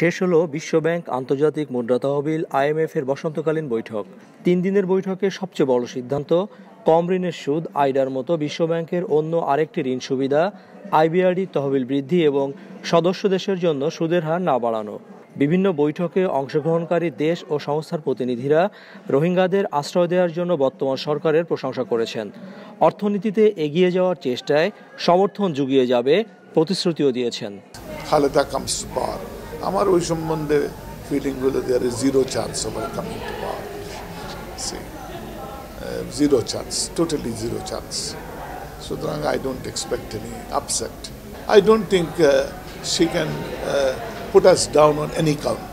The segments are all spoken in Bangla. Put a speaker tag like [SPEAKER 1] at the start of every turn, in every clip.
[SPEAKER 1] শেষ হলো বিশ্বব্যাংক আন্তর্জাতিক মুদ্রা তহবিল আইএমএফ এর বসন্তকালীন বৈঠক তিন দিনের বৈঠকে সবচেয়ে বড় সিদ্ধান্ত কম ঋণের সুদ আইডার মতো বিশ্বব্যাংকের অন্য আরেকটি ঋণ সুবিধা আইবিআরডি তহবিল বৃদ্ধি এবং সদস্য দেশের জন্য সুদের হার না বাড়ানো বিভিন্ন বৈঠকে অংশগ্রহণকারী দেশ ও সংস্থার প্রতিনিধিরা রোহিঙ্গাদের আশ্রয় দেওয়ার জন্য বর্তমান সরকারের প্রশংসা করেছেন অর্থনীতিতে এগিয়ে যাওয়ার চেষ্টায়
[SPEAKER 2] সমর্থন জুগিয়ে যাবে প্রতিশ্রুতিও দিয়েছেন আমার ওই সম্বন্ধে feeling there is zero chance zero chance coming to coming to power see zero chance totally zero chance সুতরাং I don't expect any upset I don't think she can put us down on any count.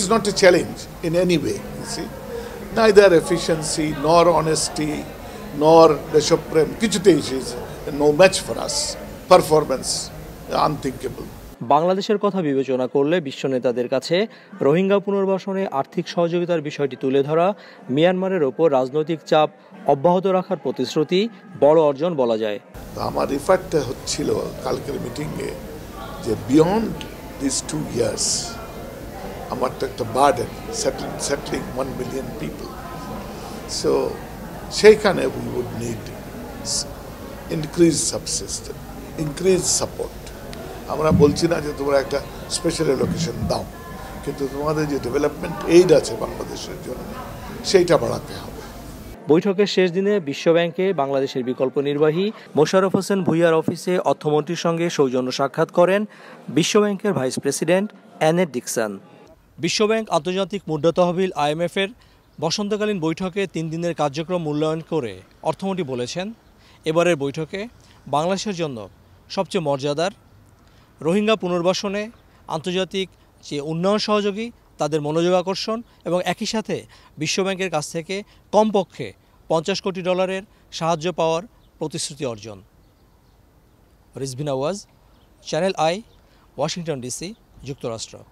[SPEAKER 2] is not a challenge in any way, you see. Neither efficiency, nor honesty, nor Deshaprem, Kichute, she is no match for us. Performance, unthinkable. বাংলাদেশের
[SPEAKER 1] কথা বিবেচনা করলে বিশ্ব নেতাদের কাছে রোহিঙ্গা পুনর্বাসনে আর্থিক সহযোগিতার বিষয়টি তুলে ধরা মিয়ানমারের ওপর রাজনৈতিক চাপ অব্যাহত রাখার প্রতিশ্রুতি বড় অর্জন
[SPEAKER 2] বলা যায় আমার রিফারটা হচ্ছিল কালকের মিটিংয়ে যে বিয়ন্ড দিস টু ইয়ার্স আমার তো একটা burden settling settling one million people so সেইখানে we would need increase subsystem increase support আমরা বলছি না যে তোমরা একটা স্পেশাল এলোকেশন দাও কিন্তু তোমাদের যে ডেভেলপমেন্ট এইড আছে বাংলাদেশের জন্য সেইটা বাড়াতে হবে বৈঠকের শেষ দিনে বিশ্বব্যাংকে বাংলাদেশের বিকল্প
[SPEAKER 1] নির্বাহী মোশারফ হোসেন ভুইয়ার অফিসে অর্থমন্ত্রীর সঙ্গে সৌজন্য সাক্ষাৎ করেন বিশ্বব্যাংকের ভাইস প্রেসিডেন্ট অ্যানে ডিকসন বিশ্বব্যাংক আন্তর্জাতিক মুদ্রা তহবিল আইএমএফের বসন্তকালীন বৈঠকে তিন দিনের কার্যক্রম মূল্যায়ন করে অর্থমন্ত্রী বলেছেন এবারের বৈঠকে বাংলাদেশের জন্য সবচেয়ে মর্যাদার রোহিঙ্গা পুনর্বাসনে আন্তর্জাতিক যে উন্নয়ন সহযোগী তাদের মনোযোগ আকর্ষণ এবং একই সাথে বিশ্বব্যাংকের কাছ থেকে কমপক্ষে পঞ্চাশ কোটি ডলারের সাহায্য পাওয়ার প্রতিশ্রুতি অর্জন রিজভিন আওয়াজ চ্যানেল আই ওয়াশিংটন ডিসি যুক্তরাষ্ট্র